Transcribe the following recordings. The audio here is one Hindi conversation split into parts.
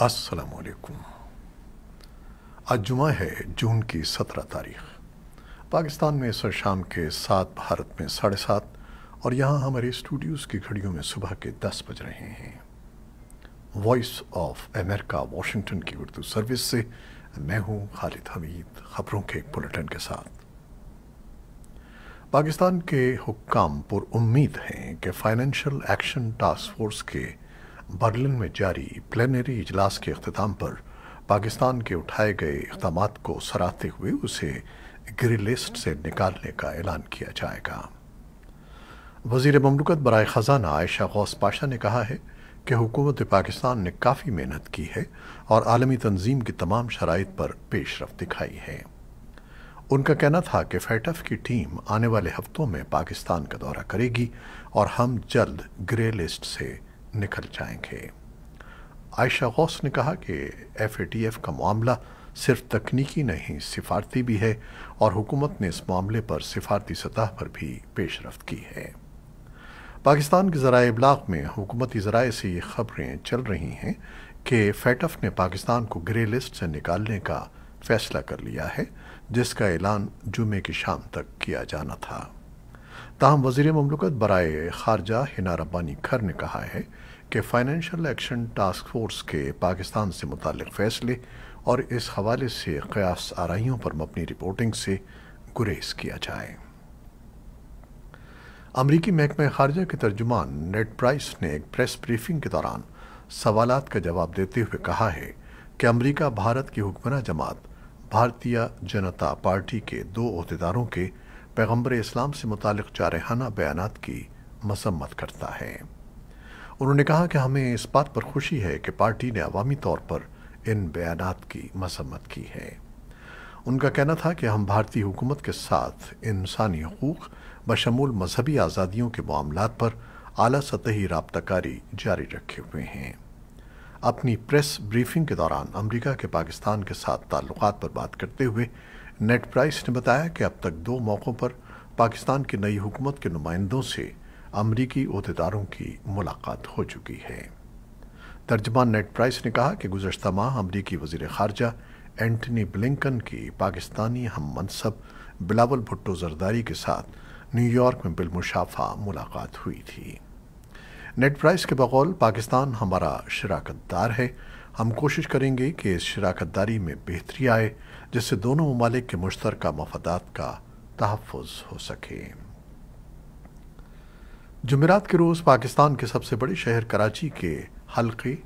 असलकुम आज जुमा है जून की सत्रह तारीख पाकिस्तान में सर शाम के सात भारत में साढ़े सात और यहाँ हमारे स्टूडियोज़ की घड़ियों में सुबह के दस बज रहे हैं वॉइस ऑफ अमेरिका वॉशिंगटन की उर्दू सर्विस से मैं हूँ खालिद हमीद खबरों के एक बुलेटिन के साथ पाकिस्तान के हुक्काम उम्मीद हैं कि फाइनेंशियल एक्शन टास्क फोर्स के बर्लिन में जारी प्लेनरी इजलास के अख्ताम पर पाकिस्तान के उठाए गए इकदाम को सराहते हुए उसे ग्रे लिस्ट से निकालने का ऐलान किया जाएगा वजीर ममलकत बरए ख़जाना आयशा गौस पाशा ने कहा है कि हुकूमत पाकिस्तान ने काफ़ी मेहनत की है और आलमी तंजीम की तमाम शराइ पर पेशरफ दिखाई है उनका कहना था कि फैटफ की टीम आने वाले हफ्तों में पाकिस्तान का दौरा करेगी और हम जल्द ग्रे लिस्ट से निकल जाएंगे आयशा गौस ने कहा कि एफ ए टी एफ का मामला सिर्फ तकनीकी नहीं सिफारती भी है और हुकूमत ने इस मामले पर सिफारती सतह पर भी पेशरफ की है पाकिस्तान के ज़रा इबलाग में हुकूमती ज़राए से ये खबरें चल रही हैं कि फैटफ ने पाकिस्तान को ग्रे लिस्ट से निकालने का फैसला कर लिया है जिसका ऐलान जुमे की शाम तक किया जाना था ताहम वजीर ममलकत बरए खारजा हिना रब्बानी खर ने कहा है कि फाइनेंशियल एक्शन टास्क फोर्स के पाकिस्तान से मुतल फैसले और इस हवाले से क्यास आरइयों पर मबनी रिपोर्टिंग से गुरेज किया जाए अमरीकी महकमे खारजा के तर्जुमान नेट प्राइस ने एक प्रेस ब्रीफिंग के दौरान सवाल का जवाब देते हुए कहा है कि अमरीका भारत की हुक्मर जमात भारतीय जनता पार्टी के दो अहदेदारों के पैगम्बर इस्लाम से मुतक जारहाना बयान की मसम्मत करता है उन्होंने कहा कि हमें इस बात पर खुशी है कि पार्टी ने अवामी तौर पर इन बयान की मसम्मत की है उनका कहना था कि हम भारतीय हुकूमत के साथ इंसानी हकूक़ बशमूल मजहबी आज़ादियों के मामला पर अली सतही रबताकारी जारी रखे हुए हैं अपनी प्रेस ब्रीफिंग के दौरान अमरीका के पाकिस्तान के साथ ताल्लुक पर बात करते हुए नेट प्राइस ने बताया कि अब तक दो मौक़ों पर पाकिस्तान की नई हुकूमत के नुमाइंदों से अमरीकी अहदेदारों की मुलाकात हो चुकी है तर्जमान नेट प्राइस ने कहा कि गुजशत माह अमरीकी वजीर खारजा एंटनी ब्लिंकन की पाकिस्तानी हम मनसब बिलावल भुट्टो जरदारी के साथ न्यूयॉर्क में बिलमुशाफा मुलाकात हुई थी नेट प्राइस के बकौल पाकिस्तान हमारा शराकतदार है हम कोशिश करेंगे कि इस शराकत दारी में बेहतरी आए जिससे दोनों ममालिक के मुश्तर मफादात का तहफ़ हो सके जमेरात के रोज़ पाकिस्तान के सबसे बड़े शहर कराची के हल्के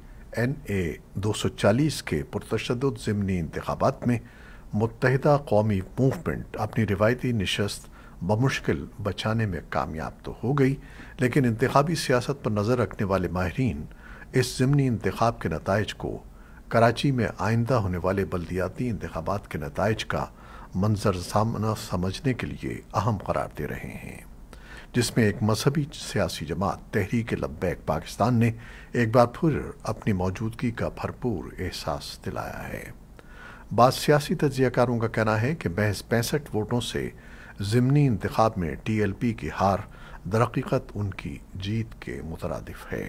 एन ए दो सौ चालीस के पुरतशद ज़मनी इंतबात में मुतहदा कौमी मूवमेंट अपनी रिवायती नशस्त बमुश्किल बचाने में कामयाब तो हो गई लेकिन इंतबी सियासत पर नज़र रखने वाले माहरीन इस ज़मनी इंतखब के नतज को कराची में आइंदा होने वाले बल्दियाती इंतबात के नतज का मंजर सामना समझने के लिए अहम करार दे रहे हैं जिसमें एक मजहबी सियासी जमात तहरीक लब्बैक पाकिस्तान ने एक बार फिर अपनी मौजूदगी का भरपूर एहसास दिलाया है बाद सियासी तजियाकारों का कहना है कि महज पैंसठ वोटों से ज़मनी इंतब में टी एल पी की हार दरकीकत उनकी जीत के मुतरद है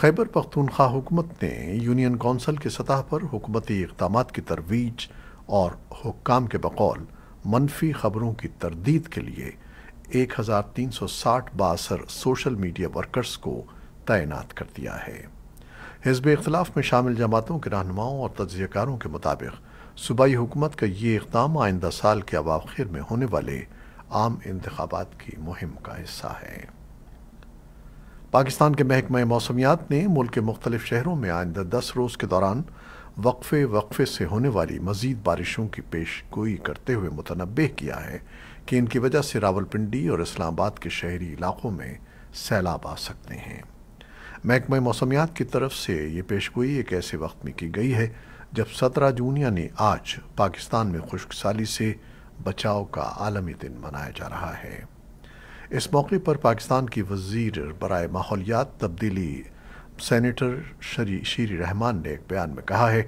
खैबर पख्तूनख्वा हुकूमत ने यूनियन कौंसिल की सतह पर हुकूमती इकदाम की तरवीज और हुकाम के बकौल मनफी खबरों की तरदीद के लिए 1360 बासर सोशल मीडिया वर्कर्स को तैनात कर दिया है हिजब इख्तलाफ में शामिल जमातों के रहनुमाओं और तजयकारों के मुताबिक सूबाई हुकूमत का ये इकदाम आइंदा साल के अवाखिर में होने वाले आम इंतबात की मुहिम का हिस्सा है पाकिस्तान के महकमे मौसमियात ने मुल्क के मुख्तलिफ शहरों में आइंदा दस रोज़ के दौरान वक्फे वक्फे से होने वाली मजीद बारिशों की पेश गोई करते हुए मुतनबे किया है कि इनकी वजह से रावलपिंडी और इस्लामाबाद के शहरी इलाकों में सैलाब आ सकते हैं महकमा मौसमियात की तरफ से ये पेश गोई एक ऐसे वक्त में की गई है जब सत्रह जून यानी आज पाकिस्तान में खुशक साली से बचाव का आलमी दिन मनाया जा रहा है इस मौके पर पाकिस्तान की वजीर बरए माहौलियात तब्दीली सैनिटर शरी शीरी रहमान ने एक बयान में कहा है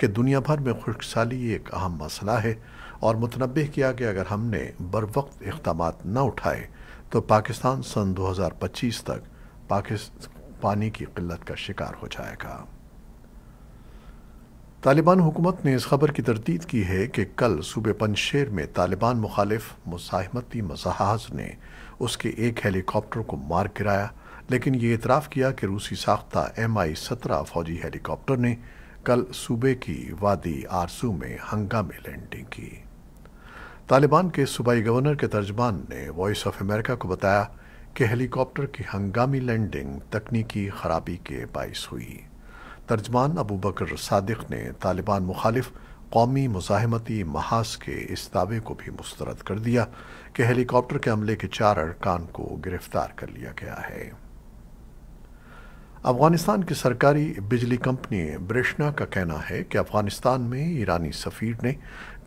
कि दुनिया भर में खुशहाली एक अहम मसला है और मुतनबह किया कि अगर हमने बर वक्त इकदाम न उठाए तो पाकिस्तान सन 2025 तक पाकिस्तान पानी की किल्लत का शिकार हो जाएगा तालिबान हुकूमत ने इस खबर की तरदीद की है कि कल सूबे पनशेर में तालिबान मुखालिफ मुसाहमती मजहाज ने उसके एक हेलीकॉप्टर को मार गिराया लेकिन ये इतराफ़ किया कि रूसी साख्ता एम आई सत्रह फौजी हेलीकॉप्टर ने कल सूबे की वादी आरसू में हंगामे लैंडिंग की तालिबान के सूबाई गवर्नर के तर्जमान ने वॉइस ऑफ अमेरिका को बताया कि हेलीकॉप्टर की हंगामी लैंडिंग तकनीकी खराबी के बायस हुई तर्जमान अबू बकर सादिक ने तालिबान मुखालिफ कौमी मुजाहमती महाज के इस दावे को भी मुस्तरद कर दिया कि हेलीकॉप्टर के हमले के चार अरकान को गिरफ्तार कर लिया गया है अफगानिस्तान की सरकारी बिजली कंपनी ब्रिश्ना का कहना है कि अफगानिस्तान में ईरानी सफ़ीर ने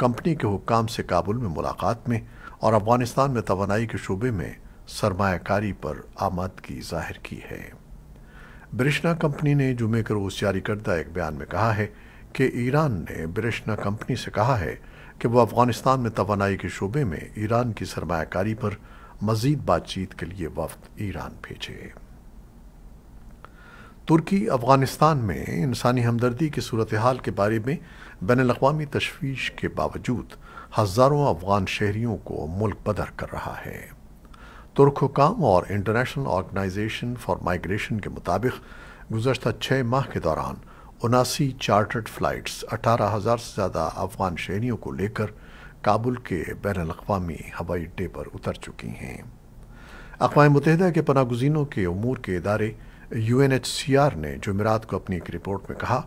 कंपनी के हुक्म से काबुल में मुलाकात में और अफगानिस्तान में तोनाई के शुबे में सरमाकारी पर आमदगी जाहिर की है ब्रिश्ना कंपनी ने जुमे के रोज़ जारी करदा एक बयान में कहा है कि ईरान ने ब्रिश्ना कंपनी से कहा है कि वह अफ़गानिस्तान में तोानाई के शोबे में ईरान की सरमाकारी पर मज़ीद बातचीत के लिए वफद ईरान भेजे तुर्की अफ़गानिस्तान में इंसानी हमदर्दी की सूरत हाल के बारे में बैन अवी तशवीश के बावजूद हज़ारों अफ़गान शहरीों को मुल्क बदर कर रहा है तुर्क हुकाम और इंटरनेशनल ऑर्गेनाइजेशन फॉर माइग्रेशन के मुताबिक गुजशत छः माह के दौरान उनासी चार्टर्ड फ़्लाइट्स अठारह हज़ार से ज़्यादा अफगान शहरीों को लेकर काबुल के बैन अवी हवाई अड्डे पर उतर चुकी हैं अकवा मुतहदा के पना गुजीनों के अमूर के इदारे U N H C R ने जमेरात को अपनी एक रिपोर्ट में कहा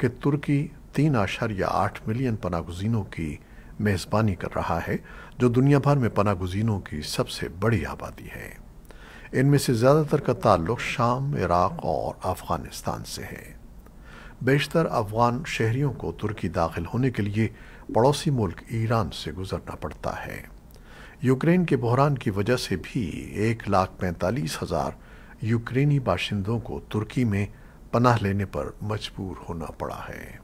कि तुर्की तीन आशार या आठ मिलियन पना गुजीनों की मेज़बानी कर रहा है जो दुनिया भर में पना गुजीनों की सबसे बड़ी आबादी है इनमें से ज़्यादातर का ताल्लुक शाम इराक और अफ़गानिस्तान से है बेशतर अफ़गान शहरियों को तुर्की दाखिल होने के लिए पड़ोसी मुल्क ईरान से गुजरना पड़ता है यूक्रेन के बहरान की वजह से भी एक लाख पैंतालीस हज़ार यूक्रेनी बाशिंदों को तुर्की में पनाह लेने पर मजबूर होना पड़ा है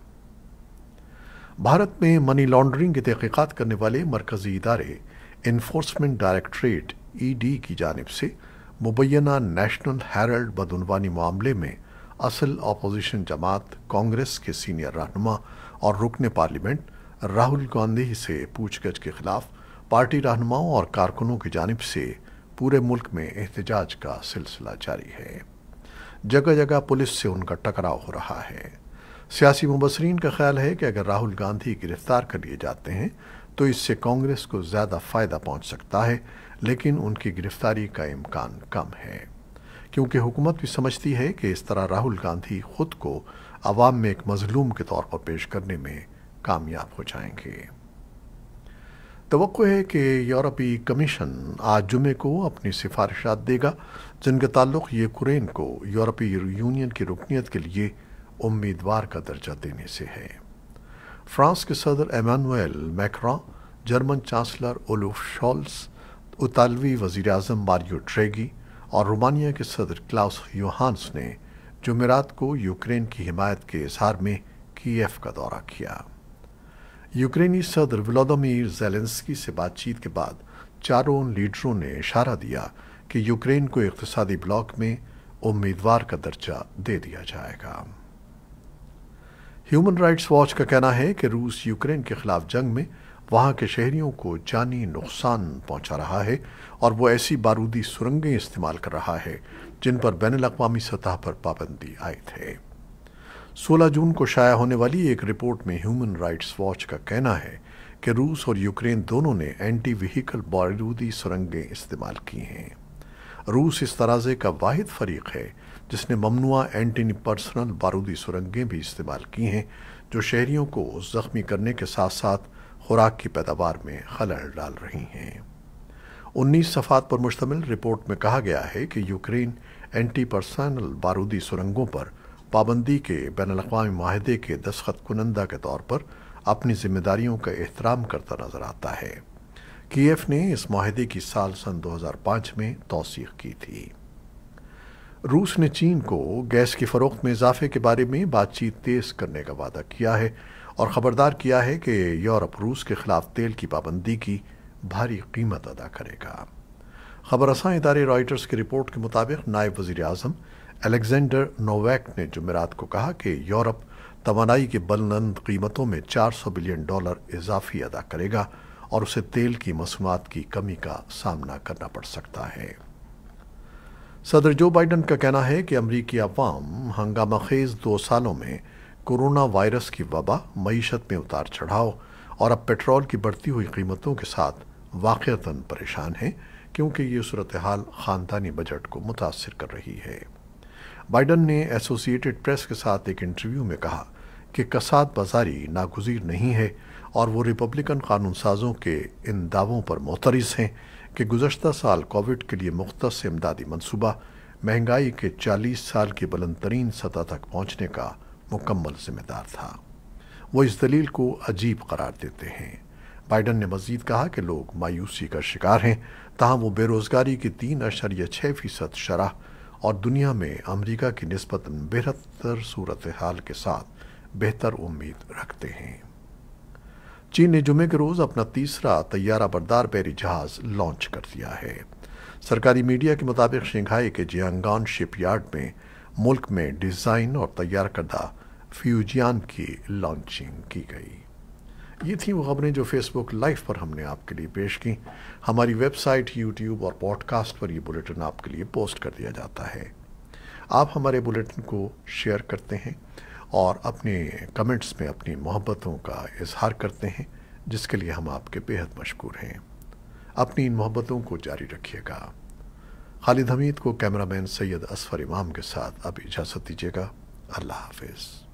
भारत में मनी लॉन्ड्रिंग की तहकीकत करने वाले मरकज़ी इदारे इन्फोर्समेंट डायरेक्ट्रेट ईडी की जानब से मुबैना नेशनल हेरल्ड बदनवानी मामले में असल अपोजिशन जमात कांग्रेस के सीनियर रहनुमा और रुकन पार्लियामेंट राहुल गांधी से पूछगछ के खिलाफ पार्टी रहनुमाओं और कारकुनों की जानब से पूरे मुल्क में एहतजाज का सिलसिला जारी है जगह जगह पुलिस से उनका टकराव हो रहा है सियासी मुबसरीन का ख्याल है कि अगर राहुल गांधी गिरफ्तार कर लिए जाते हैं तो इससे कांग्रेस को ज़्यादा फ़ायदा पहुंच सकता है लेकिन उनकी गिरफ्तारी का इम्कान कम है क्योंकि हुकूमत भी समझती है कि इस तरह राहुल गांधी खुद को अवाम में एक मजलूम के तौर पर पेश करने में कामयाब हो जाएंगे तो है कि यूरोपीय कमीशन आज जुमे को अपनी सिफारिशात देगा जिनका ताल्लुक यूक्रेन को यूरोपीय यूनियन की रुकनीत के लिए उम्मीदवार का दर्जा देने से है फ्रांस के सदर Emmanuel Macron German chancellor Olaf Scholz उतालवी वजीर अजम मारियो ट्रेगी और रोमानिया के सदर क्लाउस योहानस ने जुमेरात को यूक्रेन की हिमायत के इजहार में कीयफ का दौरा किया यूक्रेनी सदर व्लोदमिर जेलेंस्की से बातचीत के बाद चारों लीडरों ने इशारा दिया कि यूक्रेन को इकतसादी ब्लॉक में उम्मीदवार का दर्जा दे दिया जाएगा ह्यूमन राइट्स वॉच का कहना है कि रूस यूक्रेन के खिलाफ जंग में वहां के शहरियों को जानी नुकसान पहुंचा रहा है और वो ऐसी बारूदी सुरंगें इस्तेमाल कर रहा है जिन पर बैन अवी सतह पर पाबंदी आई थे 16 जून को शाया होने वाली एक रिपोर्ट में ह्यूमन राइट्स वॉच का कहना है कि रूस और यूक्रेन दोनों ने एंटी व्हीकल बारूदी सुरंगें इस्तेमाल की हैं रूस इस तराजे का वाहिद फरीक है जिसने ममनुआ एंटी पर्सनल बारूदी सुरंगें भी इस्तेमाल की हैं जो शहरियों को ज़ख्मी करने के साथ साथ खुराक की पैदावार में खलल डाल रही हैं उन्नीस सफ़ात पर मुश्तमिल रिपोर्ट में कहा गया है कि यूक्रेन एंटी पर्सनल बारूदी सुरंगों पर पाबंदी के बैन अवी माहदे के दस्खत कुनंदा के तौर पर अपनी जिम्मेदारियों का एहतराम करता नजर आता है कीएफ ने इस माहे की साल सन 2005 में तोसीख की थी रूस ने चीन को गैस की फरोख्त में इजाफे के बारे में बातचीत तेज़ करने का वादा किया है और ख़बरदार किया है कि यूरोप रूस के ख़िलाफ़ तेल की पाबंदी की भारी कीमत अदा करेगा खबर रसा इदारे रॉयटर्स की रिपोर्ट के मुताबिक नायब वज़ी अजम अलेक्जेंडर नोवैक ने जमेरात को कहा कि यूरोप तोानाई की बलनंद कीमतों में 400 बिलियन डॉलर इजाफी अदा करेगा और उसे तेल की मसूआत की कमी का सामना करना पड़ सकता है सदर जो बाइडन का कहना है कि अमरीकी अवाम हंगामा खेज दो सालों में कोरोना वायरस की वबा मीशत में उतार चढ़ाव और अब पेट्रोल की बढ़ती हुई कीमतों के साथ वाक़ता परेशान हैं क्योंकि ये सूरत हाल ख़ानदानी बजट को मुतासर कर रही है बाइडन ने एसोसिएटेड प्रेस के साथ एक इंटरव्यू में कहा कि कसाद बाजारी नागजीर नहीं है और वो रिपब्लिकन कानून साजों के इन दावों पर मोतरज हैं कि गुजशत साल कोविड के लिए मुख्त इमदादी मनसूबा महंगाई के चालीस साल की बुलंद तरीन सतह तक पहुँचने का मुकम्मल जिम्मेदार था वो इस दलील को अजीब करार देते हैं बाइडन ने मजीद कहा कि लोग मायूसी का शिकार हैं तहम वो बेरोज़गारी की तीन अशर या छः फ़ीसद शराह और दुनिया में अमरीका की नस्बत बेहतर सूरत हाल के साथ बेहतर उम्मीद रखते हैं चीन ने जुमे के रोज़ अपना तीसरा तैयारा बरदार पैरी जहाज़ लॉन्च कर दिया है सरकारी मीडिया के मुताबिक शंघाई के जियांगान शिपयार्ड में मुल्क में डिज़ाइन और तैयार करदा फ्यूजियान की लॉन्चिंग की गई ये थी वो खबरें जो फेसबुक लाइव पर हमने आपके लिए पेश की हमारी वेबसाइट यूट्यूब और पॉडकास्ट पर यह बुलेटिन आपके लिए पोस्ट कर दिया जाता है आप हमारे बुलेटिन को शेयर करते हैं और अपने कमेंट्स में अपनी मोहब्बतों का इजहार करते हैं जिसके लिए हम आपके बेहद मशहूर हैं अपनी इन मोहब्बतों को जारी रखिएगा खालिद हमीद को कैमरामैन सैयद असफर इमाम के साथ अब इजाज़त दीजिएगा अल्लाह हाफिज़